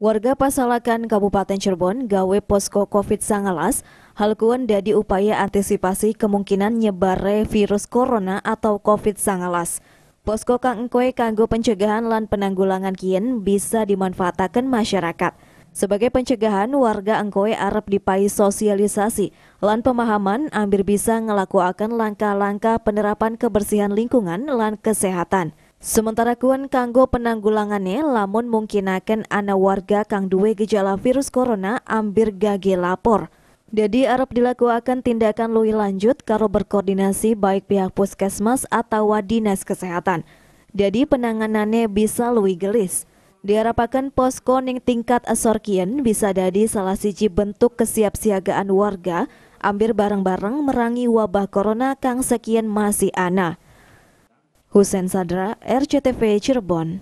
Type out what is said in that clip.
Warga Pasalakan Kabupaten Cirebon gawe posko COVID-19 halkuan jadi upaya antisipasi kemungkinan nyebare virus corona atau COVID-19. Posko kang engkoi kanggo pencegahan lan penanggulangan kien bisa dimanfaatkan masyarakat. Sebagai pencegahan, warga engkoi arab dipai sosialisasi lan pemahaman ambir bisa ngelakuakan langkah-langkah penerapan kebersihan lingkungan lan kesehatan. Sementara kuan kanggo penanggulangannya, lamun mungkin akan ana warga kang duwe gejala virus corona ambir gage lapor. Jadi Arab dilakukan tindakan lebih lanjut karo berkoordinasi baik pihak puskesmas atau dinas kesehatan. Jadi penanganannya bisa lebih gelis. Diharapkan posko ning tingkat asorkian bisa jadi salah siji bentuk kesiapsiagaan warga ambil bareng-bareng merangi wabah corona kang sekian masih anak. Hussein Sadra, RCTV Cirebon